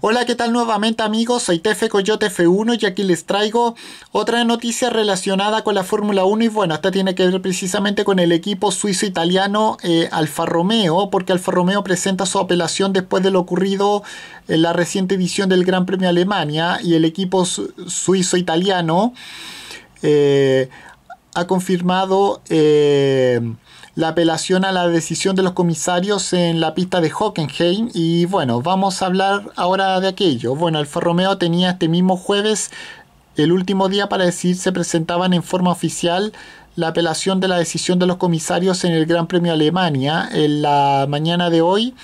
Hola, ¿qué tal nuevamente amigos? Soy Tefe Coyote F1 y aquí les traigo otra noticia relacionada con la Fórmula 1 y bueno, esta tiene que ver precisamente con el equipo suizo-italiano eh, Alfa Romeo, porque Alfa Romeo presenta su apelación después de lo ocurrido en la reciente edición del Gran Premio Alemania y el equipo suizo-italiano... Eh, ha confirmado eh, la apelación a la decisión de los comisarios en la pista de Hockenheim y bueno, vamos a hablar ahora de aquello. Bueno, Alfa Romeo tenía este mismo jueves el último día para decir se presentaban en forma oficial la apelación de la decisión de los comisarios en el Gran Premio Alemania en la mañana de hoy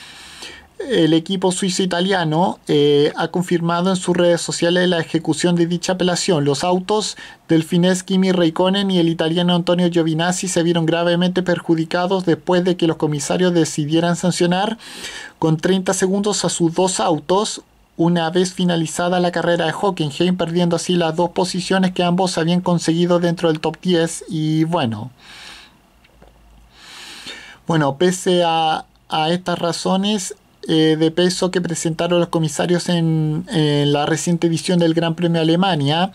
el equipo suizo-italiano eh, ha confirmado en sus redes sociales la ejecución de dicha apelación. Los autos del fines Kimi Raikkonen y el italiano Antonio Giovinazzi se vieron gravemente perjudicados después de que los comisarios decidieran sancionar con 30 segundos a sus dos autos una vez finalizada la carrera de Hockenheim, perdiendo así las dos posiciones que ambos habían conseguido dentro del top 10 y bueno. Bueno, pese a, a estas razones, eh, de peso que presentaron los comisarios en, en, la reciente edición del Gran Premio Alemania.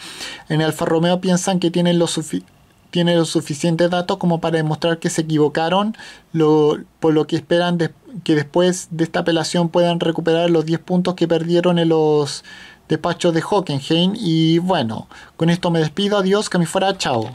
En Alfa Romeo piensan que tienen los, suficientes datos como para demostrar que se equivocaron, lo, por lo que esperan que después de esta apelación puedan recuperar los 10 puntos que perdieron en los despachos de Hockenheim. Y bueno, con esto me despido, adiós, que me fuera, chao.